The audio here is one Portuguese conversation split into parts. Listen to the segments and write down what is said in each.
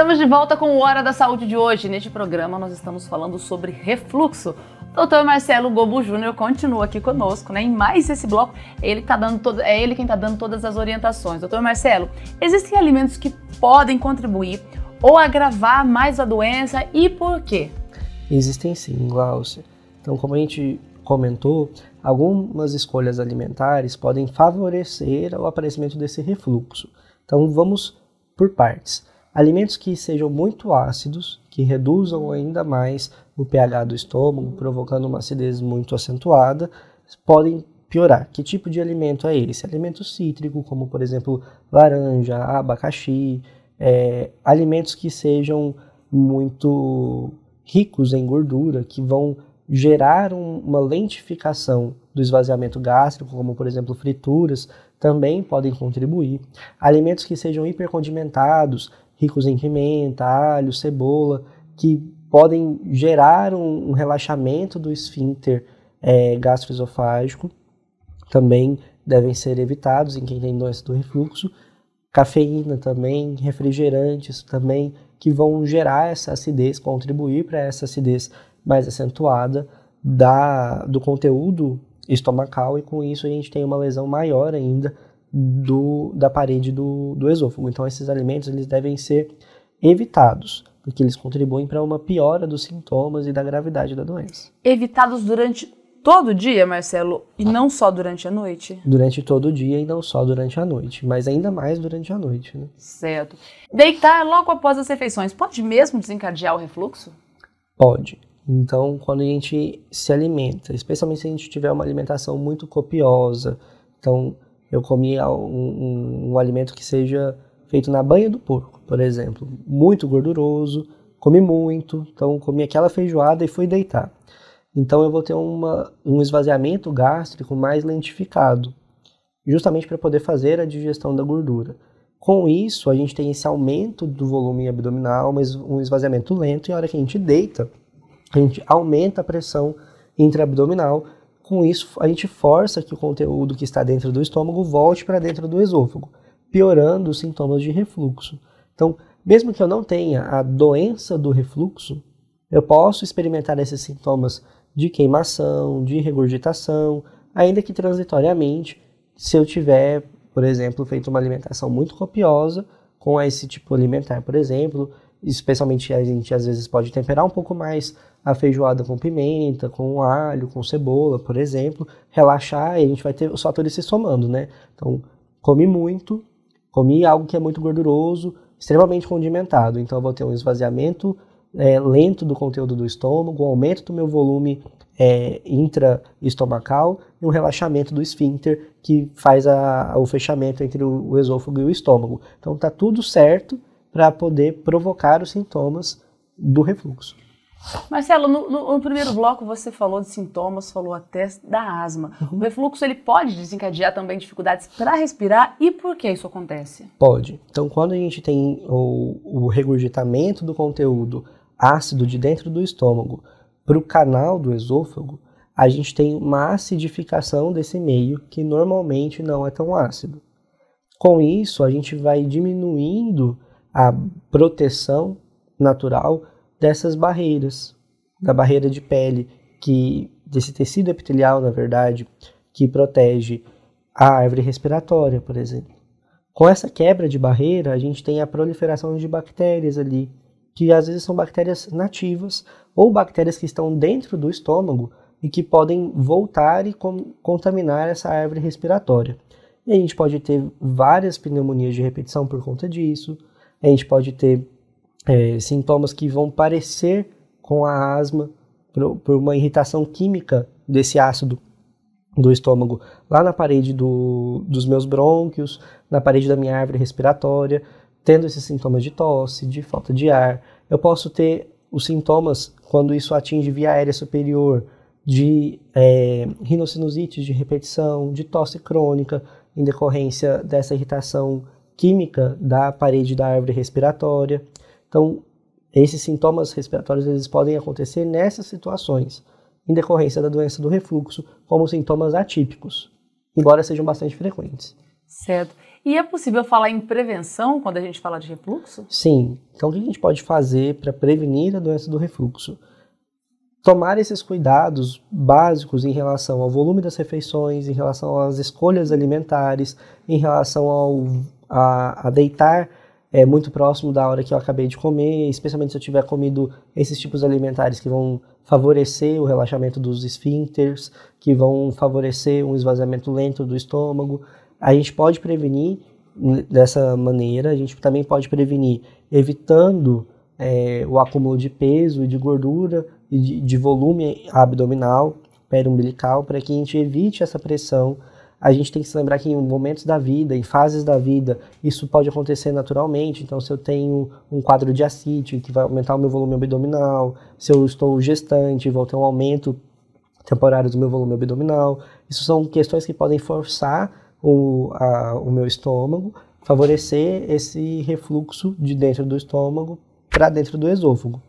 Estamos de volta com o Hora da Saúde de hoje. Neste programa nós estamos falando sobre refluxo. O Dr. Marcelo Gobo Júnior continua aqui conosco, né? Em mais esse bloco, ele tá dando todo, é ele quem está dando todas as orientações. Doutor Marcelo, existem alimentos que podem contribuir ou agravar mais a doença e por quê? Existem sim, Glaucia. Então, como a gente comentou, algumas escolhas alimentares podem favorecer o aparecimento desse refluxo. Então, vamos por partes. Alimentos que sejam muito ácidos, que reduzam ainda mais o pH do estômago, provocando uma acidez muito acentuada, podem piorar. Que tipo de alimento é esse? Alimento cítrico, como por exemplo laranja, abacaxi, é, alimentos que sejam muito ricos em gordura, que vão gerar um, uma lentificação do esvaziamento gástrico, como por exemplo frituras, também podem contribuir. Alimentos que sejam hipercondimentados, ricos em pimenta, alho, cebola, que podem gerar um, um relaxamento do esfíncter é, gastroesofágico. Também devem ser evitados em quem tem doença do refluxo. Cafeína também, refrigerantes também, que vão gerar essa acidez, contribuir para essa acidez mais acentuada da, do conteúdo estomacal e com isso a gente tem uma lesão maior ainda do, da parede do, do esôfago. Então, esses alimentos eles devem ser evitados, porque eles contribuem para uma piora dos sintomas e da gravidade da doença. Evitados durante todo o dia, Marcelo, e não só durante a noite? Durante todo o dia e não só durante a noite, mas ainda mais durante a noite, né? Certo. Deitar logo após as refeições pode mesmo desencadear o refluxo? Pode. Então, quando a gente se alimenta, especialmente se a gente tiver uma alimentação muito copiosa, então eu comi um, um, um alimento que seja feito na banha do porco, por exemplo, muito gorduroso, comi muito, então comi aquela feijoada e fui deitar. Então eu vou ter uma, um esvaziamento gástrico mais lentificado, justamente para poder fazer a digestão da gordura. Com isso, a gente tem esse aumento do volume abdominal, mas um esvaziamento lento, e a hora que a gente deita, a gente aumenta a pressão intraabdominal, com isso, a gente força que o conteúdo que está dentro do estômago volte para dentro do esôfago, piorando os sintomas de refluxo. Então, mesmo que eu não tenha a doença do refluxo, eu posso experimentar esses sintomas de queimação, de regurgitação, ainda que transitoriamente, se eu tiver, por exemplo, feito uma alimentação muito copiosa com esse tipo alimentar, por exemplo, especialmente a gente às vezes pode temperar um pouco mais a feijoada com pimenta, com alho, com cebola, por exemplo, relaxar e a gente vai ter os fatores se somando, né? Então, comi muito, comi algo que é muito gorduroso, extremamente condimentado, então eu vou ter um esvaziamento é, lento do conteúdo do estômago, um aumento do meu volume é, intra-estomacal e um relaxamento do esfíncter que faz a, o fechamento entre o, o esôfago e o estômago. Então tá tudo certo para poder provocar os sintomas do refluxo. Marcelo, no, no, no, primeiro bloco você falou de sintomas, falou até da asma. Uhum. O refluxo ele pode desencadear também dificuldades para respirar e por que isso acontece? Pode. Então, quando a gente tem o, o regurgitamento do conteúdo ácido de dentro do estômago para o canal do esôfago, a gente tem uma acidificação desse meio que normalmente não é tão ácido. Com isso, a gente vai diminuindo a proteção natural dessas barreiras, da barreira de pele, que desse tecido epitelial, na verdade, que protege a árvore respiratória, por exemplo. Com essa quebra de barreira, a gente tem a proliferação de bactérias ali, que às vezes são bactérias nativas ou bactérias que estão dentro do estômago e que podem voltar e contaminar essa árvore respiratória. E a gente pode ter várias pneumonias de repetição por conta disso, a gente pode ter é, sintomas que vão parecer com a asma por, por uma irritação química desse ácido do estômago lá na parede do, dos meus brônquios, na parede da minha árvore respiratória, tendo esses sintomas de tosse, de falta de ar. Eu posso ter os sintomas quando isso atinge via aérea superior, de é, rinocinusite de repetição, de tosse crônica em decorrência dessa irritação química da parede da árvore respiratória. Então, esses sintomas respiratórios eles podem acontecer nessas situações, em decorrência da doença do refluxo, como sintomas atípicos, embora sejam bastante frequentes. Certo. E é possível falar em prevenção quando a gente fala de refluxo? Sim. Então, o que a gente pode fazer para prevenir a doença do refluxo? Tomar esses cuidados básicos em relação ao volume das refeições, em relação às escolhas alimentares, em relação ao a, a deitar é, muito próximo da hora que eu acabei de comer, especialmente se eu tiver comido esses tipos alimentares que vão favorecer o relaxamento dos esfíncteres, que vão favorecer um esvaziamento lento do estômago. A gente pode prevenir dessa maneira, a gente também pode prevenir evitando é, o acúmulo de peso e de gordura e de, de volume abdominal, perumbilical, para que a gente evite essa pressão a gente tem que se lembrar que em momentos da vida, em fases da vida, isso pode acontecer naturalmente. Então, se eu tenho um quadro de ascite, que vai aumentar o meu volume abdominal, se eu estou gestante, vou ter um aumento temporário do meu volume abdominal. Isso são questões que podem forçar o, a, o meu estômago, favorecer esse refluxo de dentro do estômago para dentro do esôfago.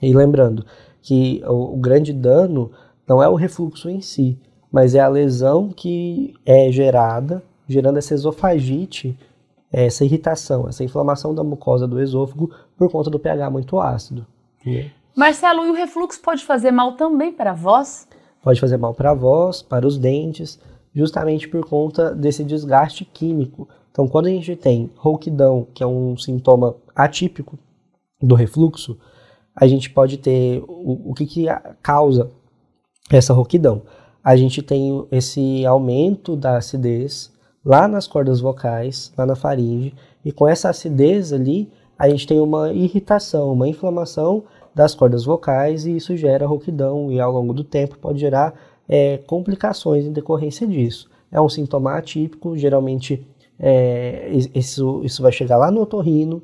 E lembrando que o, o grande dano não é o refluxo em si, mas é a lesão que é gerada, gerando essa esofagite, essa irritação, essa inflamação da mucosa do esôfago por conta do pH muito ácido. Né? Marcelo, e o refluxo pode fazer mal também para a voz? Pode fazer mal para a voz, para os dentes, justamente por conta desse desgaste químico. Então, quando a gente tem rouquidão, que é um sintoma atípico do refluxo, a gente pode ter o, o que, que causa essa rouquidão a gente tem esse aumento da acidez lá nas cordas vocais, lá na faringe, e com essa acidez ali, a gente tem uma irritação, uma inflamação das cordas vocais, e isso gera rouquidão, e ao longo do tempo pode gerar é, complicações em decorrência disso. É um sintoma atípico, geralmente é, isso, isso vai chegar lá no otorrino,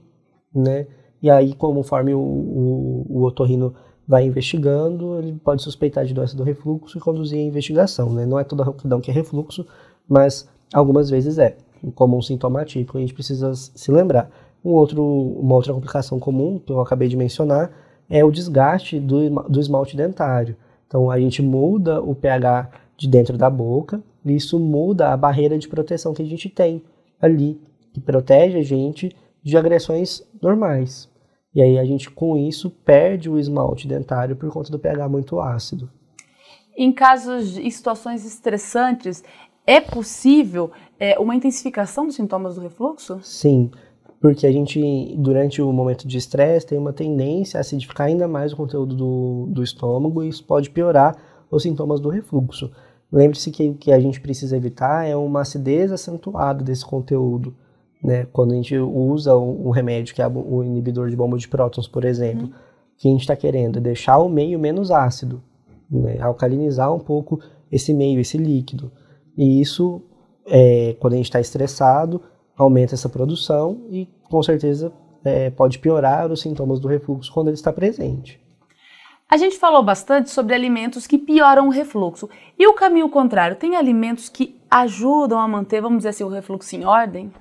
né? E aí, conforme o, o, o otorrino vai investigando, ele pode suspeitar de doença do refluxo e conduzir a investigação. Né? Não é toda rouquidão que é refluxo, mas algumas vezes é, como um sintoma típico, a gente precisa se lembrar. Um outro, uma outra complicação comum que eu acabei de mencionar é o desgaste do, do esmalte dentário. Então a gente muda o pH de dentro da boca e isso muda a barreira de proteção que a gente tem ali, que protege a gente de agressões normais. E aí a gente com isso perde o esmalte dentário por conta do pH muito ácido. Em casos e situações estressantes, é possível é, uma intensificação dos sintomas do refluxo? Sim, porque a gente, durante o momento de estresse, tem uma tendência a acidificar ainda mais o conteúdo do, do estômago e isso pode piorar os sintomas do refluxo. Lembre-se que o que a gente precisa evitar é uma acidez acentuada desse conteúdo né? Quando a gente usa um, um remédio que é o inibidor de bomba de prótons, por exemplo, uhum. que a gente está querendo é deixar o meio menos ácido, né? alcalinizar um pouco esse meio, esse líquido. E isso, é, quando a gente está estressado, aumenta essa produção e com certeza é, pode piorar os sintomas do refluxo quando ele está presente. A gente falou bastante sobre alimentos que pioram o refluxo. E o caminho contrário, tem alimentos que ajudam a manter, vamos dizer assim, o refluxo em ordem?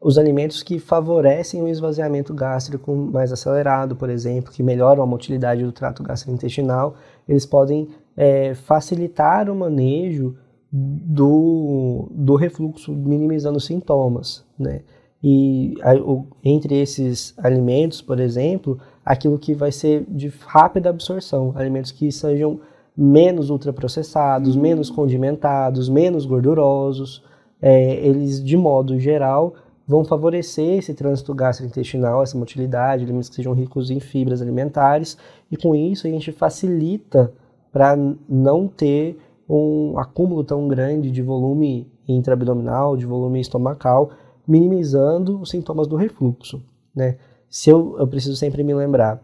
os alimentos que favorecem o esvaziamento gástrico mais acelerado, por exemplo, que melhoram a motilidade do trato gastrointestinal, eles podem é, facilitar o manejo do, do refluxo, minimizando os sintomas, né? E a, o, entre esses alimentos, por exemplo, aquilo que vai ser de rápida absorção, alimentos que sejam menos ultraprocessados, menos condimentados, menos gordurosos, é, eles, de modo geral, vão favorecer esse trânsito gastrointestinal, essa motilidade, alimentos que sejam ricos em fibras alimentares, e com isso a gente facilita para não ter um acúmulo tão grande de volume intraabdominal, de volume estomacal, minimizando os sintomas do refluxo. Né? Se eu, eu preciso sempre me lembrar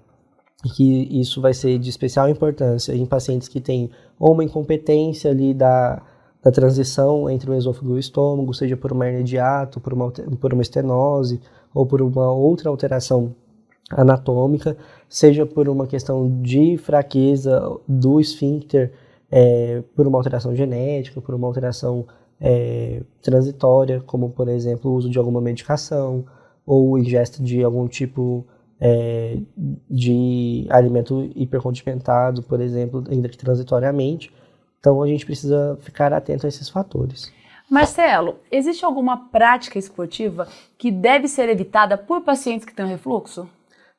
que isso vai ser de especial importância em pacientes que têm ou uma incompetência ali da da transição entre o esôfago e o estômago, seja por uma hernia de ato, por uma, por uma estenose ou por uma outra alteração anatômica, seja por uma questão de fraqueza do esfíncter, é, por uma alteração genética, por uma alteração é, transitória, como por exemplo o uso de alguma medicação ou ingesta de algum tipo é, de alimento hipercondimentado, por exemplo, ainda que transitoriamente então a gente precisa ficar atento a esses fatores. Marcelo, existe alguma prática esportiva que deve ser evitada por pacientes que têm refluxo?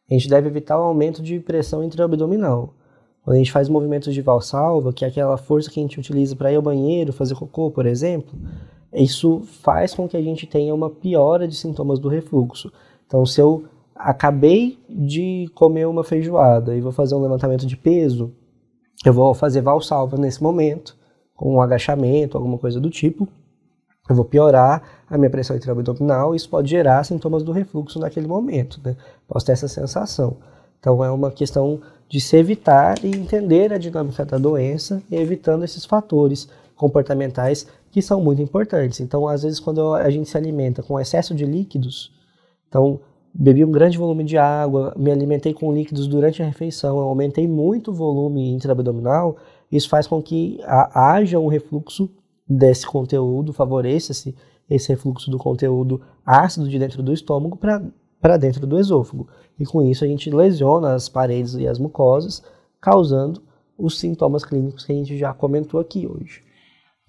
A gente deve evitar o aumento de pressão intraabdominal. Quando a gente faz movimentos de valsalva, que é aquela força que a gente utiliza para ir ao banheiro, fazer cocô, por exemplo, isso faz com que a gente tenha uma piora de sintomas do refluxo. Então, se eu acabei de comer uma feijoada e vou fazer um levantamento de peso, eu vou fazer valsalva nesse momento, com um agachamento, alguma coisa do tipo. Eu vou piorar a minha pressão intraabdominal e isso pode gerar sintomas do refluxo naquele momento, né? Posso ter essa sensação. Então é uma questão de se evitar e entender a dinâmica da doença, evitando esses fatores comportamentais que são muito importantes. Então, às vezes, quando a gente se alimenta com excesso de líquidos, então Bebi um grande volume de água, me alimentei com líquidos durante a refeição, aumentei muito o volume intraabdominal, isso faz com que haja um refluxo desse conteúdo, favoreça-se esse refluxo do conteúdo ácido de dentro do estômago para dentro do esôfago. E com isso a gente lesiona as paredes e as mucosas, causando os sintomas clínicos que a gente já comentou aqui hoje.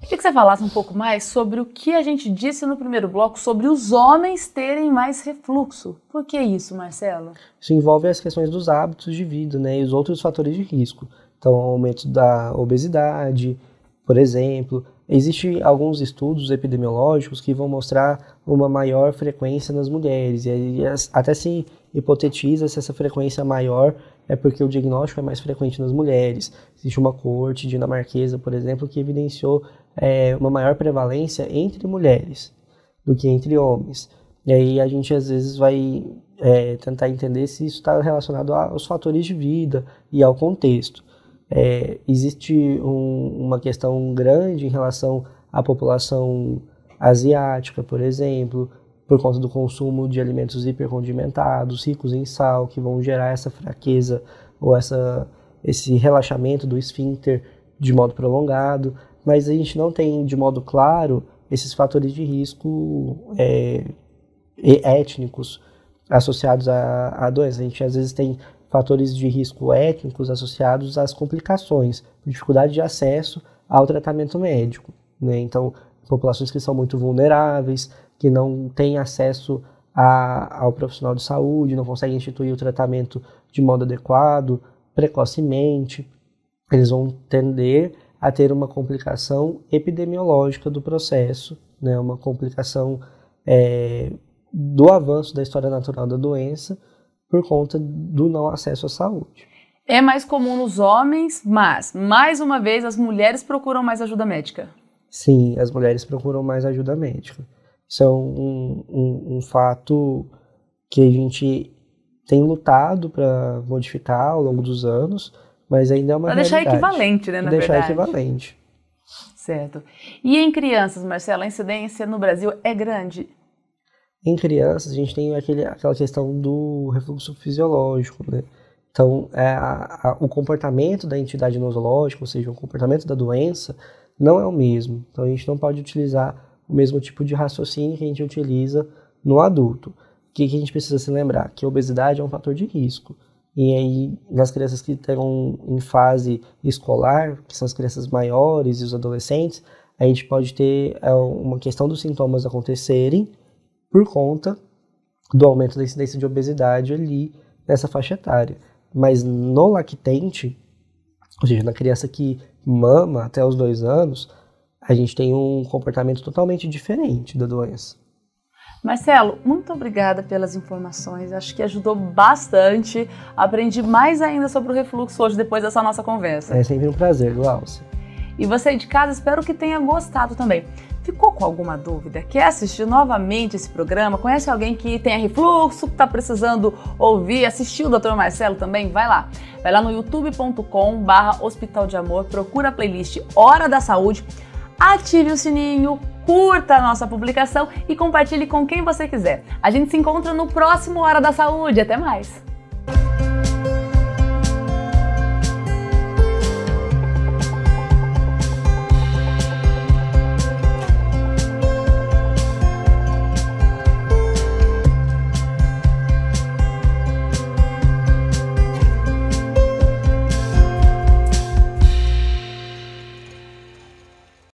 Queria que você falasse um pouco mais sobre o que a gente disse no primeiro bloco sobre os homens terem mais refluxo. Por que isso, Marcelo? Isso envolve as questões dos hábitos de vida né, e os outros fatores de risco. Então, aumento da obesidade, por exemplo. Existem alguns estudos epidemiológicos que vão mostrar uma maior frequência nas mulheres, e até se hipotetiza se essa frequência maior é porque o diagnóstico é mais frequente nas mulheres. Existe uma corte dinamarquesa, por exemplo, que evidenciou é, uma maior prevalência entre mulheres do que entre homens. E aí a gente às vezes vai é, tentar entender se isso está relacionado aos fatores de vida e ao contexto. É, existe um, uma questão grande em relação à população asiática, por exemplo, por conta do consumo de alimentos hipercondimentados, ricos em sal, que vão gerar essa fraqueza ou essa, esse relaxamento do esfíncter de modo prolongado, mas a gente não tem de modo claro esses fatores de risco é, étnicos associados à, à doença. A gente às vezes tem fatores de risco étnicos associados às complicações, dificuldade de acesso ao tratamento médico. Né? Então, populações que são muito vulneráveis, que não têm acesso a, ao profissional de saúde, não conseguem instituir o tratamento de modo adequado, precocemente. Eles vão tender a ter uma complicação epidemiológica do processo, né, uma complicação é, do avanço da história natural da doença por conta do não acesso à saúde. É mais comum nos homens, mas, mais uma vez, as mulheres procuram mais ajuda médica sim, as mulheres procuram mais ajuda médica. Isso é um, um, um fato que a gente tem lutado para modificar ao longo dos anos, mas ainda é uma pra realidade. deixar equivalente, né, na deixar verdade. deixar equivalente. Certo. E em crianças, Marcela, a incidência no Brasil é grande? Em crianças, a gente tem aquele, aquela questão do refluxo fisiológico, né? Então, é, a, a, o comportamento da entidade nosológica, ou seja, o comportamento da doença, não é o mesmo. Então a gente não pode utilizar o mesmo tipo de raciocínio que a gente utiliza no adulto. O que, que a gente precisa se lembrar? Que a obesidade é um fator de risco. E aí, nas crianças que estão em fase escolar, que são as crianças maiores e os adolescentes, a gente pode ter é, uma questão dos sintomas acontecerem por conta do aumento da incidência de obesidade ali nessa faixa etária. Mas no lactente, ou seja, na criança que mama até os dois anos, a gente tem um comportamento totalmente diferente da doença. Marcelo, muito obrigada pelas informações. Acho que ajudou bastante. Aprendi mais ainda sobre o refluxo hoje, depois dessa nossa conversa. É sempre um prazer, Glaucia. E você de casa, espero que tenha gostado também. Ficou com alguma dúvida? Quer assistir novamente esse programa? Conhece alguém que tem refluxo, que está precisando ouvir, assistir o Dr. Marcelo também? Vai lá. Vai lá no youtube.com barra Hospital de Amor, procura a playlist Hora da Saúde, ative o sininho, curta a nossa publicação e compartilhe com quem você quiser. A gente se encontra no próximo Hora da Saúde. Até mais!